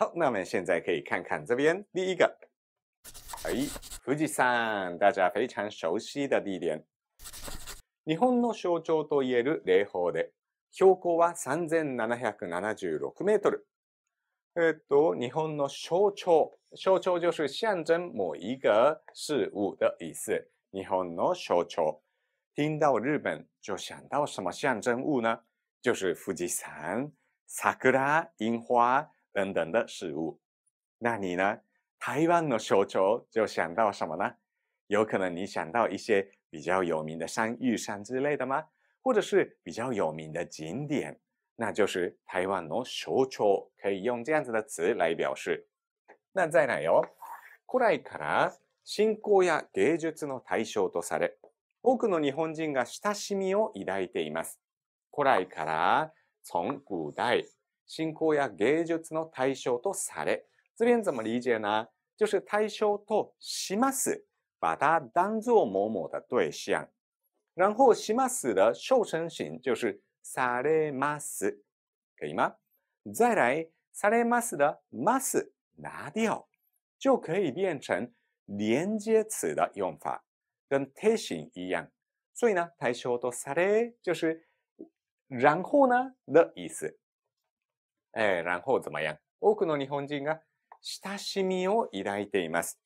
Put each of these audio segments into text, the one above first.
好，那我们现在可以看看这边第一个，哎，富士山，大家非常熟悉的地点。日本の象徴といえる霊峰で、標高は3776メートル。えっと、日本の象徴。象徴就是象征某一个事物的意思。日本の象徴。听到日本就想到什么象征物呢？就是富士山、桜、樱花。等等的事物，那你呢？台湾的俗俗就想到什么呢？有可能你想到一些比较有名的山玉山之类的吗？或者是比较有名的景点？那就是台湾的俗俗可以用这样子的词来表示。那再来哟，古来から信仰や芸術の対象とされ、多くの日本人が親しみを抱いています。古来から从古代信仰や芸術の対象とされ。这边怎么理解呢？就是対象とします，把它当作某某的对象。然后します的受声形就是されます，可以吗？再来されます的ます拿掉，就可以变成连接词的用法，跟贴形一样。所以呢，対象とされ就是然后呢的意思。ラ然后怎么样？多くの日本人が親しみを抱いています。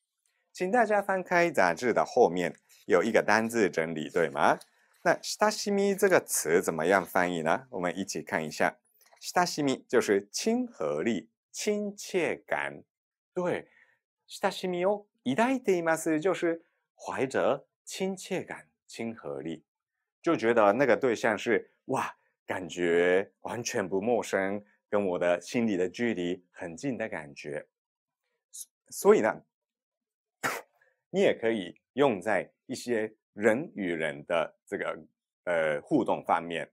チンダージャーさん、カイザージュダホーミ一个单字整理对吗？那親しみ这个词怎么样翻译呢？我们一起看一下。親しみ就是亲和力、亲切感。对。親しみを抱いています就是怀着亲切感、亲和力，就觉得那个对象是哇，感觉完全不陌生。跟我的心里的距离很近的感觉，所以呢，你也可以用在一些人与人的这个呃互动方面，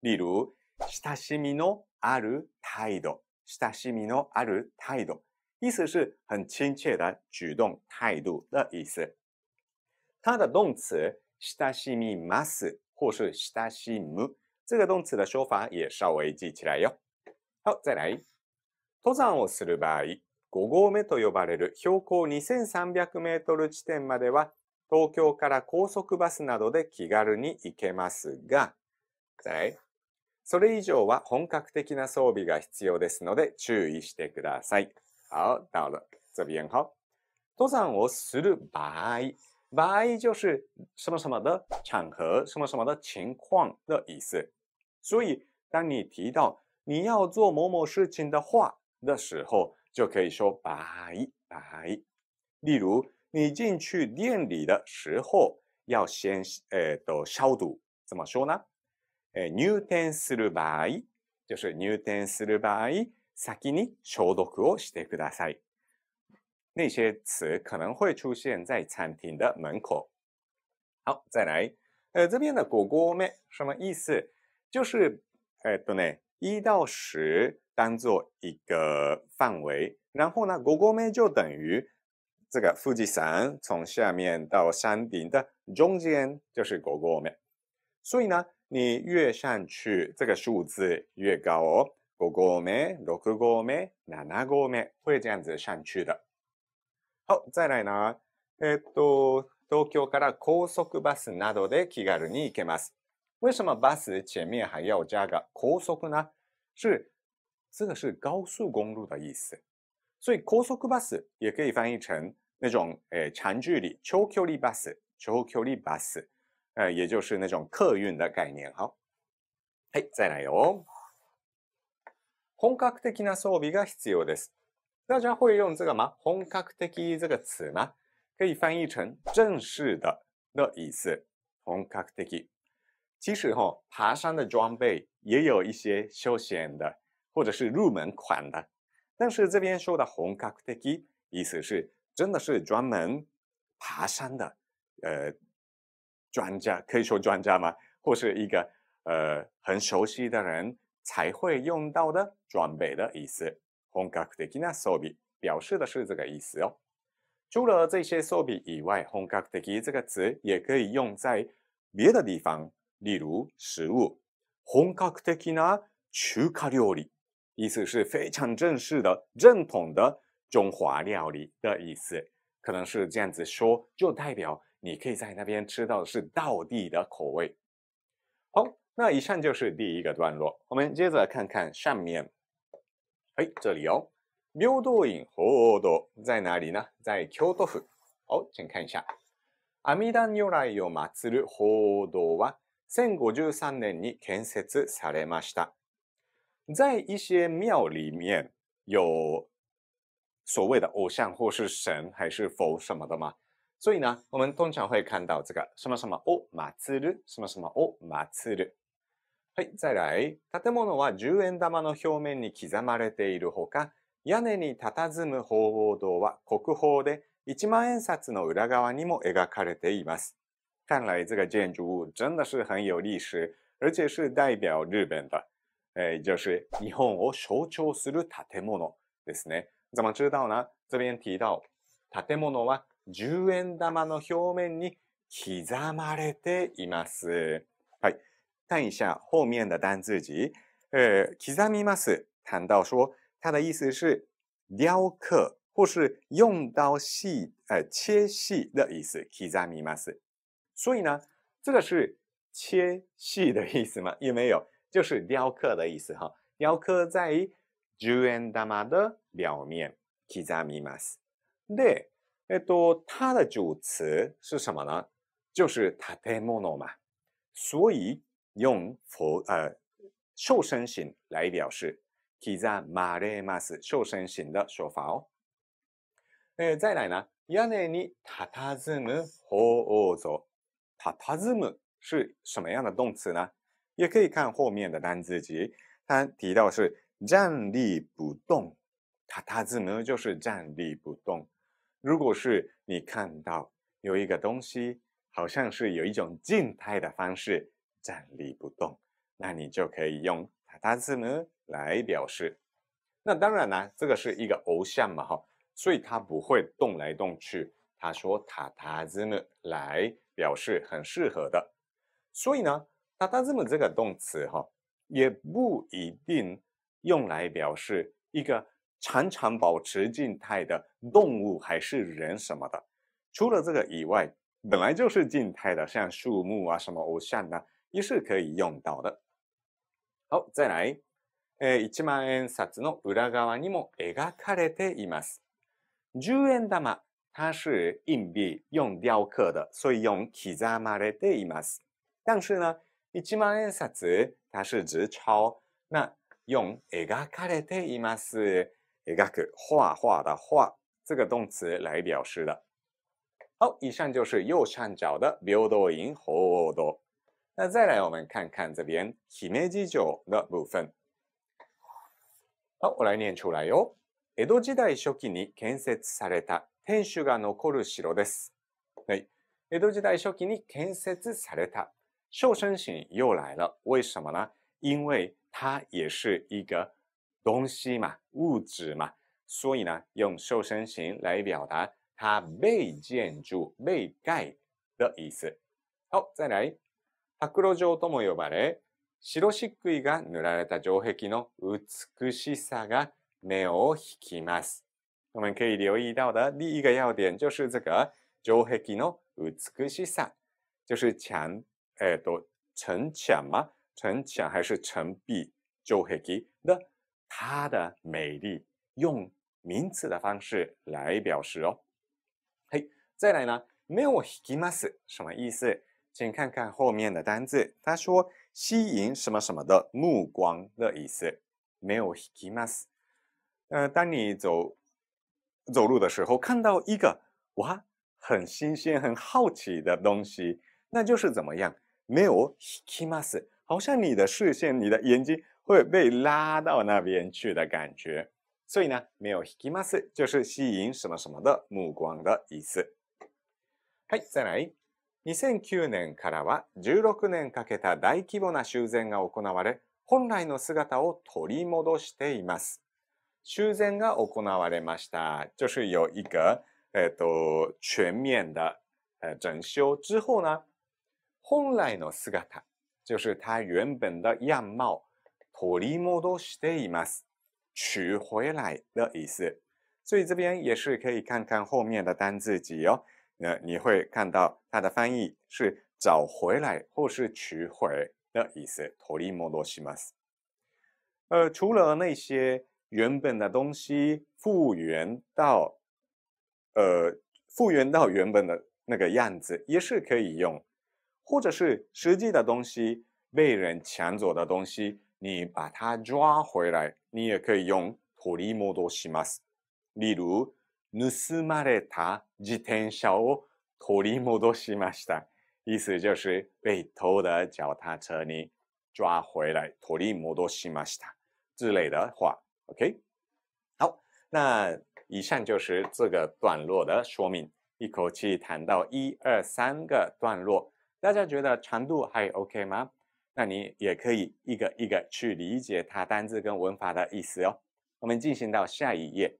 例如，したしみのある態度、したしみのある態度，意思是很亲切的举动态度的意思。它的动词したしみます或是したしむ，这个动词的说法也稍微记起来哟。好，再来。登山をする場合、5合目と呼ばれる標高2300メートル地点までは、東京から高速バスなどで気軽に行けますが、それ以上は本格的な装備が必要ですので注意してください。好，到了，这边好。登山をする場合，場合就是什么什么的场合、什么什么的情况的意思。所以，当你提到你要做某某事情的话的时候，就可以说拜拜。例如，你进去店里的时候，要先呃 t 消毒怎么说呢？诶，入店する場合就是入店する場合、先に消毒をしてください。那些词可能会出现在餐厅的门口。好，再来，呃，这边的果ごめ什么意思？就是诶，to 呢？一到十当做一个范围，然后呢，五五名就等于这个富士山从下面到山顶的中间就是五五名，所以呢，你越上去这个数字越高哦。五五名、六五名、七五名，会这样子上去的。好再来呢，えっと東京から高速バスなどで気軽に行けます。为什么巴士前面还要加个高速呢？是，这个是高速公路的意思。所以高速巴士也可以翻译成那种诶长距离、超距离巴士、超距离巴士，呃，也就是那种客运的概念。好，嘿，再来哦。本格的な装備が必要です。大家ゃ用これ用本格的这个词呢，可以翻译成正式的的意思。本格的。其实哈，爬山的装备也有一些休闲的，或者是入门款的。但是这边说的红卡 n g 意思是真的是专门爬山的，呃，专家可以说专家吗？或是一个呃很熟悉的人才会用到的装备的意思红卡 n g a sobi” 表示的是这个意思哦。除了这些 s o b i 以外红卡 n g 这个词也可以用在别的地方。例如食物，本格的な中華料理，意思是非常正式的、正统的中华料理的意思，可能是这样子说，就代表你可以在那边吃到是到底的口味。好，那以上就是第一个段落，我们接着看看上面，哎，这里哦，묘도인호도在哪里呢？在교토 부， 哦，请看一下，아미단요래요맞을호도와1053年に建設されました。在一些庙里面有所谓的偶像或是神还是佛什么的嘛，所以呢，我们通常会看到这个什么什么を祭る、什么什么を祭る。はい、再来。建物は十円玉の表面に刻まれているほか、屋根に佇む鳳凰堂は国宝で一万円札の裏側にも描かれています。看来这个建筑物真的是很有历史，而且是代表日本的。哎，就是日本を象徴する建物ですね。怎么知道呢？这边十円建物は十円玉の表面に刻まれています。哎，看一下后面的单集，呃，刻みます谈到说，它的意思是雕刻或是用刀细呃切细的意思，刻みます。所以呢，这个是切细的意思吗？也没有，就是雕刻的意思哈。雕刻在ジュエン的表面、キザミます。对，哎，都它的主词是什么呢？就是建物嘛。所以用佛呃瘦身型来表示キザマレます瘦身型的说法哦。哎，再来呢？屋内にたたずむ宝物。塔塔字母是什么样的动词呢？也可以看后面的单词集，它提到是站立不动，塔塔字呢就是站立不动。如果是你看到有一个东西，好像是有一种静态的方式站立不动，那你就可以用塔塔字呢来表示。那当然啦，这个是一个偶像嘛哈，所以它不会动来动去。他说：“塔塔子木来表示很适合的，所以呢，塔塔子木这个动词哈，也不一定用来表示一个常常保持静态的动物还是人什么的。除了这个以外，本来就是静态的，像树木啊、什么偶像啊，也是可以用到的。好，再来，诶，一万円札の裏側にも描かれています。十円玉。”它是硬币，用雕刻的，所以用刻まれています。但是呢，一万円札它是指钞，那用描かれています描画画的画这个动词来表示的。好，以上就是右上角的表动词和动。那再来我们看看这边 himeji 城的部分。我来念出来よ。江戸時代初期に建設された。天守が残る城です。はい。江戸時代初期に建設された。瘦身型又来了。为什么呢因为它也是一个东西嘛、物质嘛。所以呢、用瘦身型来表达它被建筑、被盖的意思。好、再来。白露城とも呼ばれ、白漆喰が塗られた城壁の美しさが目を引きます。我们可以留意到的第一个要点就是这个城壁の美しさ，就是墙，诶，都城墙吗？城墙还是城壁？城壁的它的美丽，用名词的方式来表示哦。嘿，再来呢，目を引きます什么意思？请看看后面的单字，他说吸引什么什么的目光的意思，目 k i m a s 呃，当你走。走路的时候看到一个哇，很新鲜、很好奇的东西，那就是怎么样？没有きます，好像你的视线、你的眼睛会被拉到那边去的感觉。所以呢，没有きます，就是吸引什么什么的目光的意思。はい、再来。2009年からは16年かけた大規模な修繕が行われ、本来の姿を取り戻しています。修繕が行われました。就是有一个，っ都全面的，え、整修之后呢，本来の姿，就是他原本的样貌，取り戻しています，取回来的意思。所以这边也是可以看看后面的单字集哦。那你会看到它的翻译是找回来或是取回的意思，取り戻します。呃，除了那些。原本的东西复原到，呃，复原到原本的那个样子也是可以用，或者是实际的东西被人抢走的东西，你把它抓回来，你也可以用“取り戻します。例如，“盗まれた自転車を取り戻しました”，意思就是被偷的脚踏车你抓回来，“取り戻しました”之类的话。OK，好，那以上就是这个段落的说明，一口气谈到一二三个段落，大家觉得长度还 OK 吗？那你也可以一个一个去理解它单字跟文法的意思哦。我们进行到下一页。